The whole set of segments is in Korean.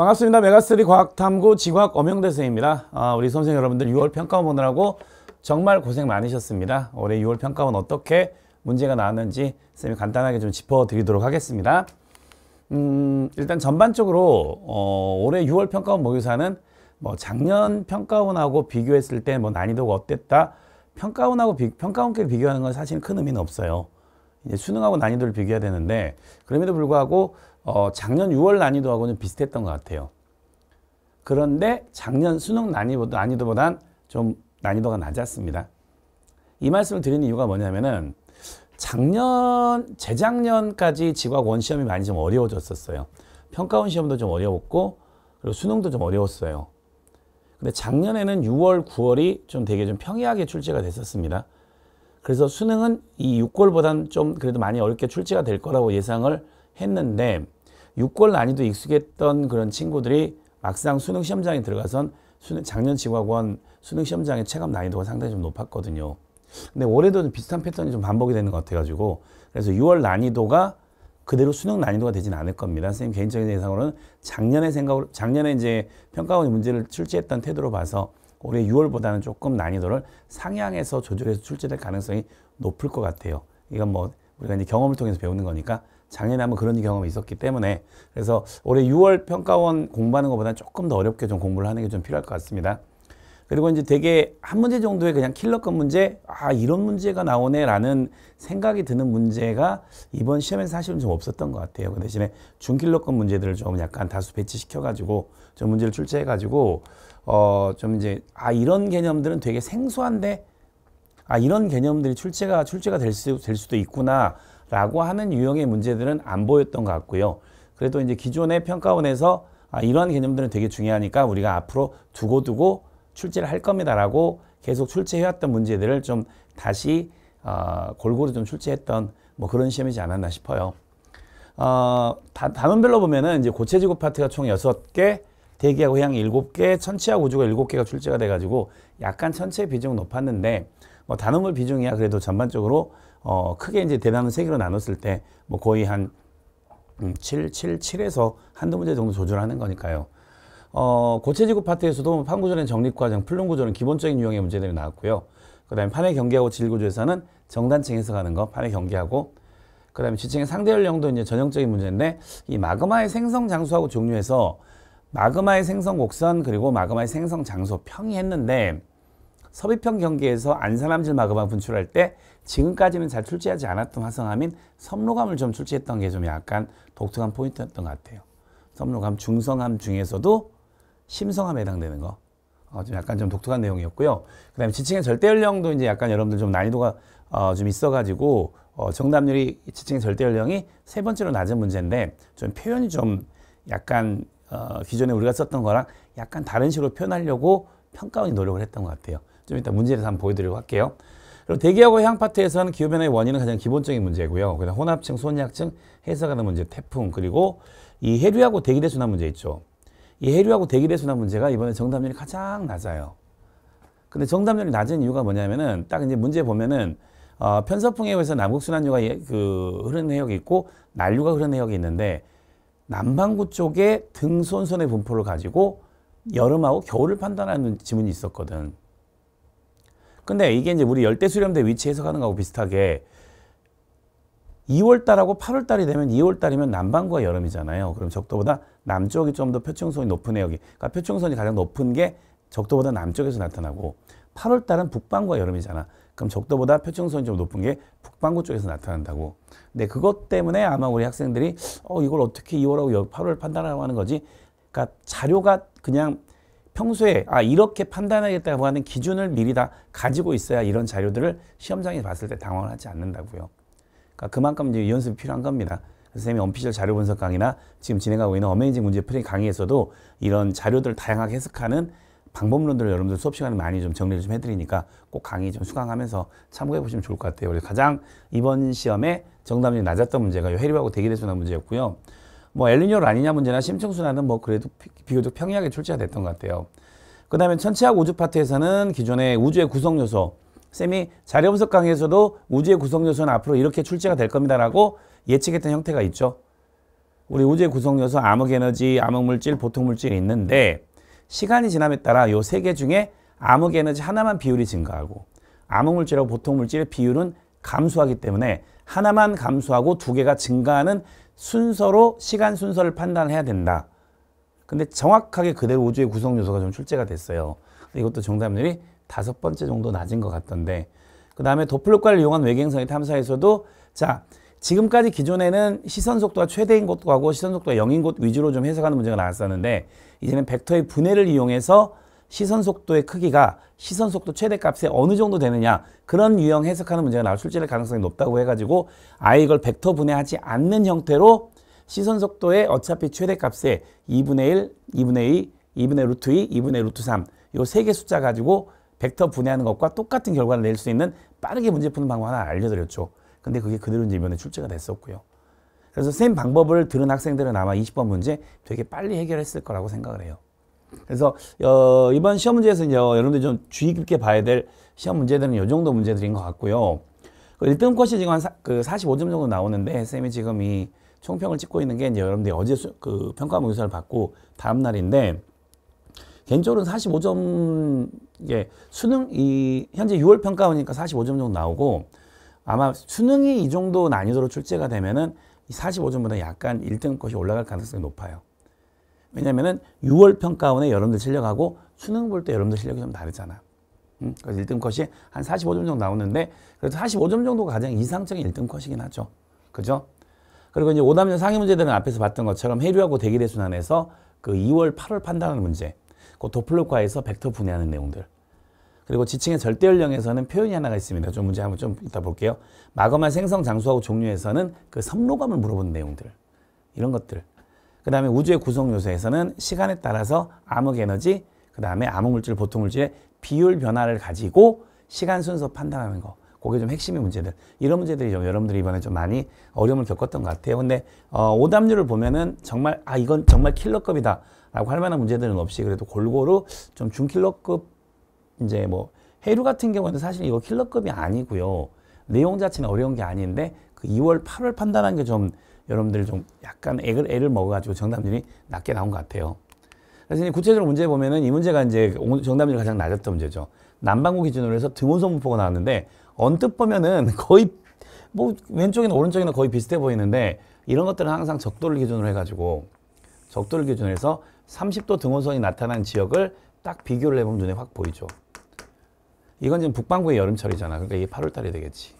반갑습니다. 메가리 스 과학탐구 지과학 엄영대생입니다. 아, 우리 선생 님 여러분들 6월 평가원 보느라고 정말 고생 많으셨습니다. 올해 6월 평가원 어떻게 문제가 나왔는지 선생님이 간단하게 좀 짚어드리도록 하겠습니다. 음, 일단 전반적으로 어, 올해 6월 평가원 모의사는 뭐 작년 평가원하고 비교했을 때 뭐 난이도가 어땠다 평가원하고 비, 평가원끼리 비교하는 건 사실 큰 의미는 없어요. 이제 수능하고 난이도를 비교해야 되는데 그럼에도 불구하고 어, 작년 6월 난이도하고는 비슷했던 것 같아요. 그런데 작년 수능 난이도, 난이도보단 좀 난이도가 낮았습니다. 이 말씀을 드리는 이유가 뭐냐면은 작년, 재작년까지 지각 원시험이 많이 좀 어려워졌었어요. 평가원 시험도 좀 어려웠고 그리고 수능도 좀 어려웠어요. 근데 작년에는 6월, 9월이 좀 되게 좀 평이하게 출제가 됐었습니다. 그래서 수능은 이 6월보단 좀 그래도 많이 어렵게 출제가 될 거라고 예상을 했는데 6월 난이도 익숙했던 그런 친구들이 막상 수능 시험장에 들어가선 수능, 작년 직과원 수능 시험장의 체감 난이도가 상당히 좀 높았거든요. 근데 올해도 좀 비슷한 패턴이 좀 반복이 되는 것 같아가지고 그래서 6월 난이도가 그대로 수능 난이도가 되진 않을 겁니다. 선생님 개인적인 예상으로는 작년에 생각으로 작년에 이제 평가원이 문제를 출제했던 태도로 봐서 올해 6월보다는 조금 난이도를 상향해서 조절해서 출제될 가능성이 높을 것 같아요. 이건 뭐 우리가 이제 경험을 통해서 배우는 거니까 작년에 한번 그런 경험이 있었기 때문에 그래서 올해 6월 평가원 공부하는 것보다 조금 더 어렵게 좀 공부를 하는 게 좀 필요할 것 같습니다. 그리고 이제 되게 한 문제 정도의 그냥 킬러급 문제, 아, 이런 문제가 나오네라는 생각이 드는 문제가 이번 시험에 사실은 좀 없었던 것 같아요. 그 대신에 중킬러급 문제들을 좀 약간 다수 배치시켜가지고 좀 문제를 출제해가지고, 어, 좀 이제, 아, 이런 개념들은 되게 생소한데, 아, 이런 개념들이 출제가, 출제가 될, 수, 될 수도 있구나 라고 하는 유형의 문제들은 안 보였던 것 같고요. 그래도 이제 기존의 평가원에서 아, 이러한 개념들은 되게 중요하니까 우리가 앞으로 두고두고 출제를 할 겁니다라고 계속 출제해왔던 문제들을 좀 다시 어, 골고루 좀 출제했던 뭐 그런 시험이지 않았나 싶어요. 어, 다, 단원별로 보면은 이제 고체지구 파트가 총6개 대기하고 향양일개 천체하고 우주가 7 개가 출제가 돼가지고 약간 천체 비중 높았는데 뭐단원별 비중이야 그래도 전반적으로 어, 크게 이제 대단한세 개로 나눴을 때 뭐 거의 한 음, 7, 7, 7에서 한두 문제 정도 조절하는 거니까요. 어, 고체지구 파트에서도 판구조는 정립과정, 플룸구조는 기본적인 유형의 문제들이 나왔고요. 그 다음에 판의 경계하고 질구조에서는 정단층에서 가는 거, 판의 경계하고 그 다음에 지층의 상대 열령도 이제 전형적인 문제인데 이 마그마의 생성 장소하고 종류에서 마그마의 생성 곡선 그리고 마그마의 생성 장소 평이했는데 섭입형 경계에서 안산암질 마그마 분출할 때 지금까지는 잘 출제하지 않았던 화성암인 섬로감을 좀 출제했던 게 좀 약간 독특한 포인트였던 것 같아요. 섬로감, 중성암 중에서도 심성암에 해당되는 거. 어, 좀 약간 좀 독특한 내용이었고요. 그 다음에 지칭의 절대연령도 이제 약간 여러분들 좀 난이도가 어, 좀 있어가지고 어, 정답률이 지칭의 절대연령이 세 번째로 낮은 문제인데 좀 표현이 좀 약간 어, 기존에 우리가 썼던 거랑 약간 다른 식으로 표현하려고 평가원이 노력을 했던 것 같아요. 좀 이따 문제를 한번 보여드리려고 할게요. 그리고 대기하고 향 파트에서는 기후변화의 원인은 가장 기본적인 문제고요. 그다음 혼합층, 손약층, 해석하는 문제, 태풍, 그리고 이 해류하고 대기대 순환 문제 있죠. 이 해류하고 대기대 순환 문제가 이번에 정답률이 가장 낮아요. 근데 정답률이 낮은 이유가 뭐냐면은 딱 이제 문제 보면은 어, 편서풍에 의해서 남극순환류가 예, 그 흐르는 해역이 있고 난류가 흐르는 해역이 있는데 남반구 쪽에 등손선의 분포를 가지고 여름하고 겨울을 판단하는 지문이 있었거든. 근데 이게 이제 우리 열대 수렴대 위치 해석하는 거하고 비슷하게 2월달하고 8월달이 되면 2월달이면 남반구가 여름이잖아요. 그럼 적도보다 남쪽이 좀 더 표층선이 높은 해역이. 그러니까 표층선이 가장 높은 게 적도보다 남쪽에서 나타나고 8월달은 북반구가 여름이잖아. 그럼 적도보다 표층선이 좀 높은 게 북반구 쪽에서 나타난다고. 근데 그것 때문에 아마 우리 학생들이 어 이걸 어떻게 2월하고 8월 판단하고 하는 거지? 그러니까 자료가 그냥 평소에 아 이렇게 판단하겠다고 하는 기준을 미리 다 가지고 있어야 이런 자료들을 시험장에 서 봤을 때 당황하지 않는다고요. 그러니까 그만큼 이제 연습이 필요한 겁니다. 선생님이 언피셜 자료 분석 강의나 지금 진행하고 있는 어메이징 문제 풀이 강의에서도 이런 자료들을 다양하게 해석하는 방법론들을 여러분들 수업 시간에 많이 좀 정리를 좀 해드리니까 꼭 강의 좀 수강하면서 참고해 보시면 좋을 것 같아요. 그래서 가장 이번 시험에 정답률이 낮았던 문제가 해리하고 대기대수나 문제였고요. 뭐 엘리뇨 라니냐 문제나 심층순환은 뭐 그래도 비교적 평이하게 출제가 됐던 것 같아요. 그 다음에 천체학 우주 파트에서는 기존의 우주의 구성요소 쌤이 자료분석 강의에서도 우주의 구성요소는 앞으로 이렇게 출제가 될 겁니다라고 예측했던 형태가 있죠. 우리 우주의 구성요소 암흑에너지, 암흑물질, 보통물질이 있는데 시간이 지남에 따라 요 세 개 중에 암흑에너지 하나만 비율이 증가하고 암흑물질하고 보통물질의 비율은 감소하기 때문에 하나만 감소하고 두 개가 증가하는 순서로 시간 순서를 판단해야 된다. 근데 정확하게 그대로 우주의 구성 요소가 좀 출제가 됐어요. 이것도 정답률이 다섯 번째 정도 낮은 것 같던데 그 다음에 도플러과를 이용한 외계행성의 탐사에서도 자 지금까지 기존에는 시선 속도가 최대인 곳과 하고 시선 속도가 0인 곳 위주로 좀 해석하는 문제가 나왔었는데 이제는 벡터의 분해를 이용해서 시선 속도의 크기가 시선 속도 최대값에 어느 정도 되느냐 그런 유형 해석하는 문제가 나올 출제될 가능성이 높다고 해가지고 아예 이걸 벡터 분해하지 않는 형태로 시선 속도의 어차피 최대값에 2분의 1, 2분의 2, 2분의 루트 2, 2분의 루트 3요 세 개 숫자 가지고 벡터 분해하는 것과 똑같은 결과를 낼 수 있는 빠르게 문제 푸는 방법 하나 알려드렸죠. 근데 그게 그대로 이제 이번에 출제가 됐었고요. 그래서 쌤 방법을 들은 학생들은 아마 20번 문제 되게 빨리 해결했을 거라고 생각을 해요. 그래서 어, 이번 시험 문제에서는 여러분들이 좀 주의 깊게 봐야 될 시험 문제들은 요 정도 문제들인 것 같고요. 그 1등 컷이 지금 한 사, 그 45점 정도 나오는데 쌤이 지금 이 총평을 찍고 있는 게 이제 여러분들이 어제 수, 그 평가 모의사를 받고 다음 날인데 개인적으로 45점 예, 수능 이 현재 6월 평가원이니까 45점 정도 나오고 아마 수능이 이 정도 난이도로 출제가 되면은 45점보다 약간 1등 컷이 올라갈 가능성이 높아요. 왜냐면은 6월 평가원에 여러분들 실력하고 수능 볼 때 여러분들 실력이 좀 다르잖아. 음? 그래서 1등 컷이 한 45점 정도 나오는데 그래도 45점 정도가 가장 이상적인 1등 컷이긴 하죠. 그죠? 그리고 이제 오답률 상위 문제들은 앞에서 봤던 것처럼 해류하고 대기대 순안에서그 2월, 8월 판단하는 문제, 그도플로과에서 벡터 분해하는 내용들, 그리고 지층의 절대연령에서는 표현이 하나가 있습니다. 좀 문제 한번 좀 이따 볼게요. 마거마 생성 장소하고 종류에서는 그 섬로감을 물어보는 내용들, 이런 것들. 그 다음에 우주의 구성 요소에서는 시간에 따라서 암흑 에너지, 그 다음에 암흑 물질, 보통 물질의 비율 변화를 가지고 시간 순서 판단하는 거. 그게 좀 핵심의 문제들. 이런 문제들이 좀 여러분들이 이번에 좀 많이 어려움을 겪었던 것 같아요. 근데 어, 오답률을 보면은 정말 아 이건 정말 킬러급이다 라고 할 만한 문제들은 없이 그래도 골고루 좀 중킬러급 이제 뭐 해류 같은 경우에는 사실 이거 킬러급이 아니고요. 내용 자체는 어려운 게 아닌데 그 2월, 8월 판단한 게좀 여러분들 좀 약간 애를, 애를 먹어가지고 정답률이 낮게 나온 것 같아요. 그래서 이제 구체적으로 문제 보면은 이 문제가 이제 정답률이 가장 낮았던 문제죠. 난방구 기준으로 해서 등온성분포가 나왔는데 언뜻 보면은 거의 뭐 왼쪽이나 오른쪽이나 거의 비슷해 보이는데 이런 것들은 항상 적도를 기준으로 해가지고 적도를 기준으로 해서 30도 등온선이 나타난 지역을 딱 비교를 해보면 눈에 확 보이죠. 이건 지금 북반구의 여름철이잖아. 그러니까 이게 8월달이 되겠지.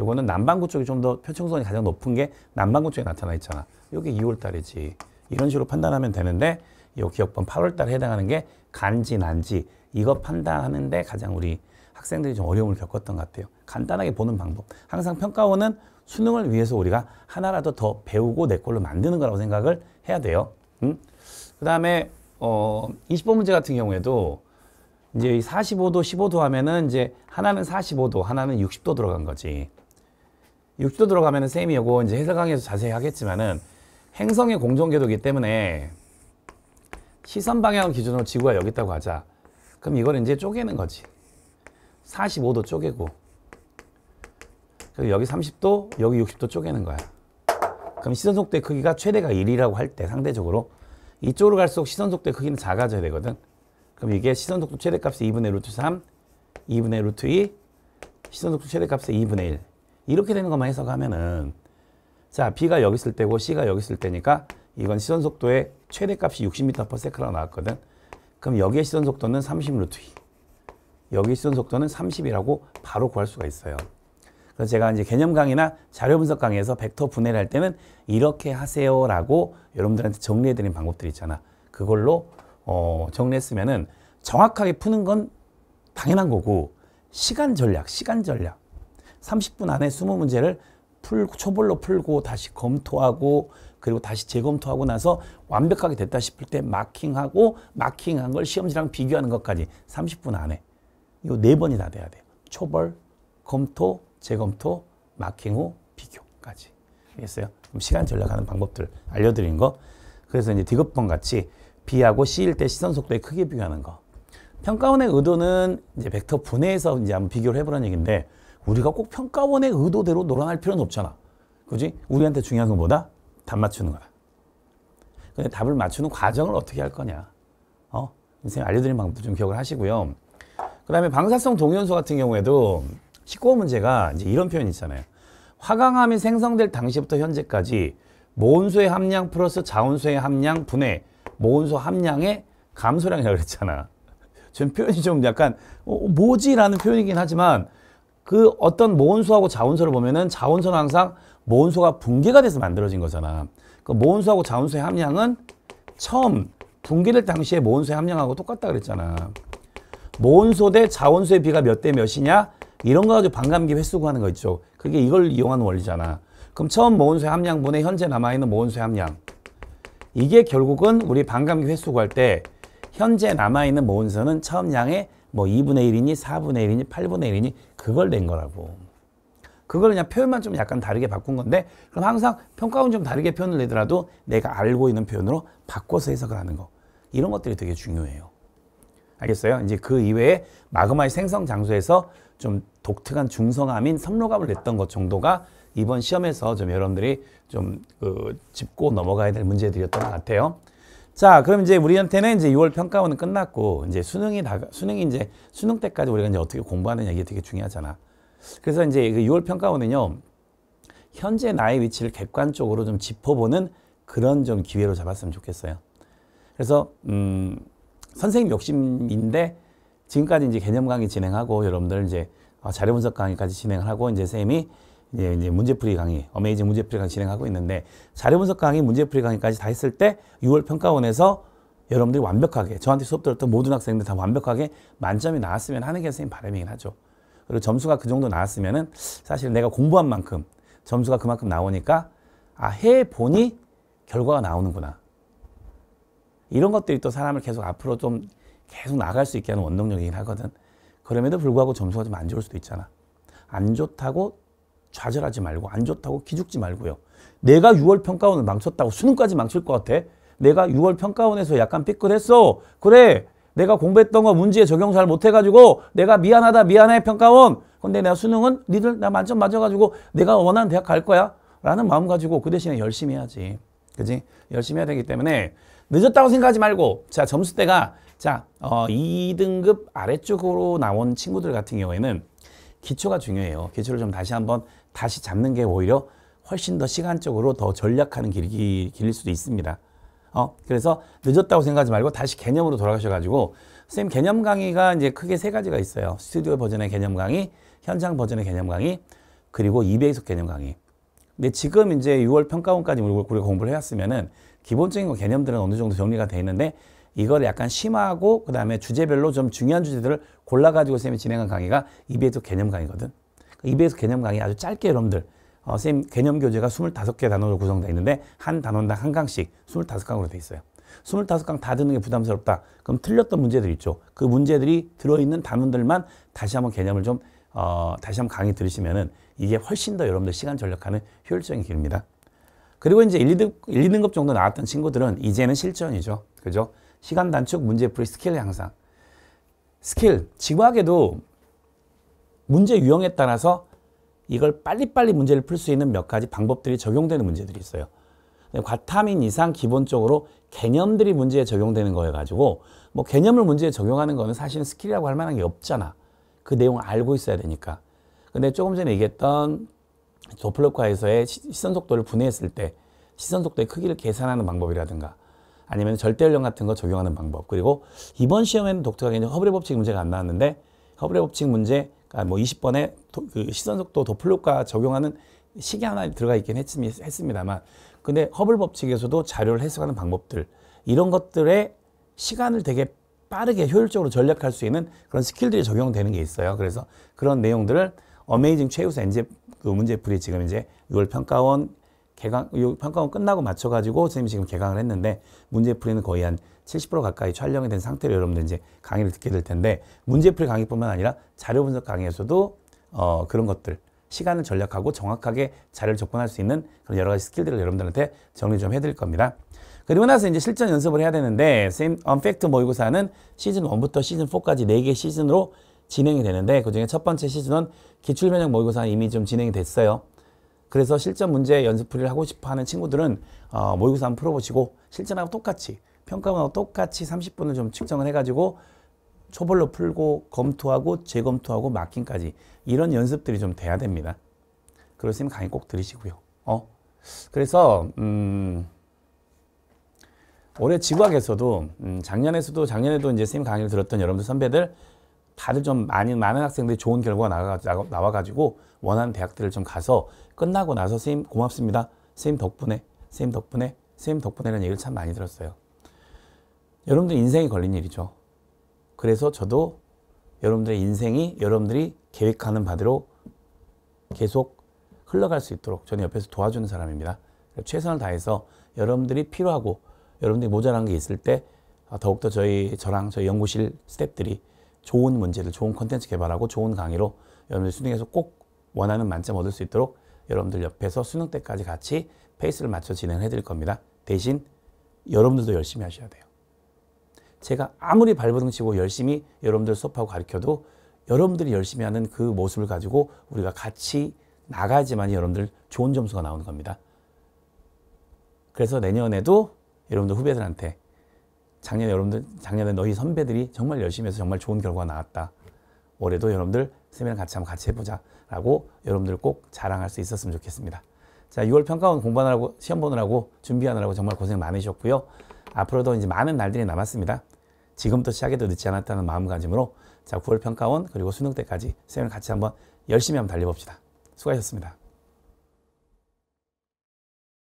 요거는 남반구 쪽이 좀 더 표층선이 가장 높은 게 남반구 쪽에 나타나 있잖아. 요게 2월 달이지. 이런 식으로 판단하면 되는데 요 기억번 8월 달에 해당하는 게 간지, 난지 이거 판단하는데 가장 우리 학생들이 좀 어려움을 겪었던 것 같아요. 간단하게 보는 방법. 항상 평가원은 수능을 위해서 우리가 하나라도 더 배우고 내 걸로 만드는 거라고 생각을 해야 돼요. 응? 음? 그 다음에 어, 20번 문제 같은 경우에도 이제 45도, 15도 하면은 이제 하나는 45도, 하나는 60도 들어간 거지. 육지도 들어가면 쌤이 요거 이제 해설 강의에서 자세히 하겠지만은 행성의 공정 궤도기 때문에 시선 방향 을 기준으로 지구가 여기 있다고 하자. 그럼 이걸 이제 쪼개는 거지. 45도 쪼개고 여기 30도, 여기 60도 쪼개는 거야. 그럼 시선 속도의 크기가 최대가 1이라고 할 때 상대적으로 이쪽으로 갈수록 시선 속도의 크기는 작아져야 되거든. 그럼 이게 시선 속도 최대값이 2분의 루트 3, 2분의 루트 2, 시선 속도 최대값의 2분의 1. 이렇게 되는 것만 해석하면은 자 B가 여기 있을 때고 C가 여기 있을 때니까 이건 시선속도의 최대값이 60m/s라고 나왔거든. 그럼 여기의 시선속도는 30루트2 여기 시선속도는 30이라고 바로 구할 수가 있어요. 그래서 제가 이제 개념 강의나 자료 분석 강의에서 벡터 분해를 할 때는 이렇게 하세요라고 여러분들한테 정리해드린 방법들 있잖아. 그걸로 어, 정리했으면은 정확하게 푸는 건 당연한 거고 시간 전략, 시간 전략. 30분 안에 20문제를 풀 초벌로 풀고 다시 검토하고 그리고 다시 재검토하고 나서 완벽하게 됐다 싶을 때 마킹하고 마킹한 걸 시험지랑 비교하는 것까지 30분 안에 요네 번이 다 돼야 돼요. 초벌, 검토, 재검토, 마킹 후 비교까지. 알겠어요? 그럼 시간 전략하는 방법들 알려드린 거. 그래서 이제 디귿번 같이 B하고 C일 때 시선 속도에 크게 비교하는 거. 평가원의 의도는 이제 벡터 분해해서 이제 한번 비교를 해보라는 얘기인데 우리가 꼭 평가원의 의도대로 놀아날 필요는 없잖아. 그지? 우리한테 중요한 건 뭐다? 답 맞추는 거야. 근데 답을 맞추는 과정을 어떻게 할 거냐. 어? 선생님 알려드린 방법도 좀 기억을 하시고요. 그 다음에 방사성 동위원소 같은 경우에도 19호 문제가 이제 이런 표현이 있잖아요. 화강암이 생성될 당시부터 현재까지 모온소의 함량 플러스 자온소의 함량 분해 모온소 함량의 감소량이라고 그랬잖아. 지금 표현이 좀 약간 어, 뭐지라는 표현이긴 하지만 그 어떤 모온수하고자온수를 보면은 자온수는 항상 모온수가 붕괴가 돼서 만들어진 거잖아. 그모온수하고자온수의 함량은 처음 붕괴될 당시에 모온수의 함량하고 똑같다 그랬잖아. 모온수대자온수의 비가 몇 대 몇이냐? 이런 거 가지고 반감기 횟수 구하는 거 있죠. 그게 이걸 이용하는 원리잖아. 그럼 처음 모온수의함량분에 현재 남아있는 모온수의 함량. 이게 결국은 우리 반감기 횟수 구할 때 현재 남아있는 모온수는 처음 양의 뭐 2분의 1이니 4분의 1이니 8분의 1이니 그걸 낸 거라고. 그걸 그냥 표현만 좀 약간 다르게 바꾼 건데 그럼 항상 평가원 좀 다르게 표현을 내더라도 내가 알고 있는 표현으로 바꿔서 해석을 하는 거. 이런 것들이 되게 중요해요. 알겠어요? 이제 그 이외에 마그마의 생성 장소에서 좀 독특한 중성함인 섬로감을 냈던 것 정도가 이번 시험에서 좀 여러분들이 좀그 짚고 넘어가야 될 문제들이었던 것 같아요. 자, 그럼 이제 우리한테는 이제 6월 평가원은 끝났고 이제 수능이 다 수능이 이제 수능 때까지 우리가 이제 어떻게 공부하느냐 이게 되게 중요하잖아. 그래서 이제 그 6월 평가원은요. 현재 나의 위치를 객관적으로 좀 짚어보는 그런 좀 기회로 잡았으면 좋겠어요. 그래서 음, 선생님 욕심인데 지금까지 이제 개념 강의 진행하고 여러분들 이제 어, 자료 분석 강의까지 진행을 하고 이제 선생님이 예, 이제 문제풀이 강의, 어메이징 문제풀이 강의 진행하고 있는데 자료 분석 강의, 문제풀이 강의까지 다 했을 때 6월 평가원에서 여러분들이 완벽하게 저한테 수업 들었던 모든 학생들 다 완벽하게 만점이 나왔으면 하는 게 선생님 바람이긴 하죠. 그리고 점수가 그 정도 나왔으면은 사실 내가 공부한 만큼 점수가 그만큼 나오니까 아, 해 보니 결과가 나오는구나. 이런 것들이 또 사람을 계속 앞으로 좀 계속 나갈 수 있게 하는 원동력이긴 하거든. 그럼에도 불구하고 점수가 좀 안 좋을 수도 있잖아. 안 좋다고 좌절하지 말고 안 좋다고 기죽지 말고요. 내가 6월 평가원을 망쳤다고 수능까지 망칠 것 같아? 내가 6월 평가원에서 약간 삐끗했어. 그래 내가 공부했던 거 문제 에 적용 잘 못해가지고 내가 미안하다 미안해 평가원. 근데 내가 수능은 니들 나 만점 맞아가지고 내가 원하는 대학 갈 거야. 라는 마음 가지고 그 대신에 열심히 해야지. 그지? 열심히 해야 되기 때문에 늦었다고 생각하지 말고 자 점수대가 자 어, 2등급 아래쪽으로 나온 친구들 같은 경우에는 기초가 중요해요. 기초를 좀 다시 한번 다시 잡는 게 오히려 훨씬 더 시간적으로 더 전략하는 길이 길일 수도 있습니다. 어, 그래서 늦었다고 생각하지 말고 다시 개념으로 돌아가셔가지고 선 개념 강의가 이제 크게 세 가지가 있어요. 스튜디오 버전의 개념 강의, 현장 버전의 개념 강의, 그리고 2 0 0 개념 강의. 근데 지금 이제 6월 평가원까지 우리가 공부를 해왔으면은 기본적인 개념들은 어느 정도 정리가 돼 있는데 이걸 약간 심하고그 다음에 주제별로 좀 중요한 주제들을 골라가지고 선이 진행한 강의가 2 0 0 개념 강의거든. e 그 에 s 개념 강의 아주 짧게 여러분들 어, 선생님 개념 교재가 25개 단원으로 구성되어 있는데 한 단원당 한 강씩 25강으로 되어 있어요. 25강 다 듣는 게 부담스럽다. 그럼 틀렸던 문제들 있죠. 그 문제들이 들어있는 단원들만 다시 한번 개념을 좀 어, 다시 한번 강의 들으시면은 이게 훨씬 더 여러분들 시간 전략하는 효율적인 길입니다. 그리고 이제 1, 2등, 1, 2등급 정도 나왔던 친구들은 이제는 실전이죠. 그죠? 시간 단축, 문제풀이, 스킬 향상. 스킬, 지구학에도 문제 유형에 따라서 이걸 빨리빨리 문제를 풀 수 있는 몇 가지 방법들이 적용되는 문제들이 있어요. 과탐인 이상 기본적으로 개념들이 문제에 적용되는 거여가지고 뭐 개념을 문제에 적용하는 거는 사실은 스킬이라고 할 만한 게 없잖아. 그 내용을 알고 있어야 되니까. 근데 조금 전에 얘기했던 도플러과에서의 시선 속도를 분해했을 때 시선 속도의 크기를 계산하는 방법이라든가 아니면 절대연령 같은 거 적용하는 방법 그리고 이번 시험에는 독특하게 허브레 법칙 문제가 안 나왔는데 허브레 법칙 문제 그러니까 뭐 20번에 도, 그 시선속도 도플러과 적용하는 식이 하나 들어가 있긴 했습, 했습니다만 근데 허블 법칙에서도 자료를 해석하는 방법들 이런 것들의 시간을 되게 빠르게 효율적으로 전략할 수 있는 그런 스킬들이 적용되는 게 있어요. 그래서 그런 내용들을 어메이징 최우수 엔제 그 문제풀이 지금 이제 6월 평가원 개강 평가원 끝나고 맞춰 가지고 선생님이 지금 개강을 했는데 문제풀이는 거의 한70% 가까이 촬영이 된 상태로 여러분들 이제 강의를 듣게 될 텐데 문제풀이 강의뿐만 아니라 자료 분석 강의에서도 어, 그런 것들 시간을 전략하고 정확하게 자료를 접근할 수 있는 그런 여러 가지 스킬들을 여러분들한테 정리 좀 해드릴 겁니다. 그리고 나서 이제 실전 연습을 해야 되는데 쌤 언팩트 모의고사는 시즌 1부터 시즌 4까지 4개 시즌으로 진행이 되는데 그중에 첫 번째 시즌은 기출면역모의고사 뭐 이미 좀 진행이 됐어요. 그래서 실전 문제 연습풀이를 하고 싶어하는 친구들은 어, 모의고사 뭐 한번 풀어보시고 실전하고 똑같이 평가원하고 똑같이 30분을 좀 측정을 해가지고 초벌로 풀고 검토하고 재검토하고 막힌까지 이런 연습들이 좀 돼야 됩니다. 그러시면 강의 꼭 들으시고요. 어? 그래서 음 올해 지구학에서도 음 작년에서도 작년에도 이제 선생님 강의를 들었던 여러분들 선배들 다들 좀 많이 많은 학생들이 좋은 결과가 나와, 나와 가지고 원하는 대학들을 좀 가서 끝나고 나서 선생님 고맙습니다. 선생님 덕분에 선생님 덕분에 선생님 덕분에라는 얘기를 참 많이 들었어요. 여러분들 인생이 걸린 일이죠. 그래서 저도 여러분들의 인생이 여러분들이 계획하는 바대로 계속 흘러갈 수 있도록 저는 옆에서 도와주는 사람입니다. 최선을 다해서 여러분들이 필요하고 여러분들이 모자란 게 있을 때 아, 더욱더 저희 저랑 저희 연구실 스탭들이 좋은 문제를 좋은 컨텐츠 개발하고 좋은 강의로 여러분들 수능에서 꼭 원하는 만점 얻을 수 있도록 여러분들 옆에서 수능 때까지 같이 페이스를 맞춰 진행해 드릴 겁니다. 대신 여러분들도 열심히 하셔야 돼요. 제가 아무리 발버둥치고 열심히 여러분들 수업하고 가르쳐도 여러분들이 열심히 하는 그 모습을 가지고 우리가 같이 나가지만 여러분들 좋은 점수가 나오는 겁니다. 그래서 내년에도 여러분들 후배들한테 작년에 여러분들 작년에 너희 선배들이 정말 열심히 해서 정말 좋은 결과가 나왔다. 올해도 여러분들 세미랑 같이 한번 같이 해보자 라고 여러분들 꼭 자랑할 수 있었으면 좋겠습니다. 자, 6월 평가원 공부하느라고 시험 보느라고 준비하느라고 정말 고생 많으셨고요. 앞으로도 이제 많은 날들이 남았습니다. 지금부터 시작해도 늦지 않았다는 마음가짐으로 자 9월 평가원 그리고 수능 때까지 쌤을 같이 한번 열심히 한번 달려봅시다. 수고하셨습니다.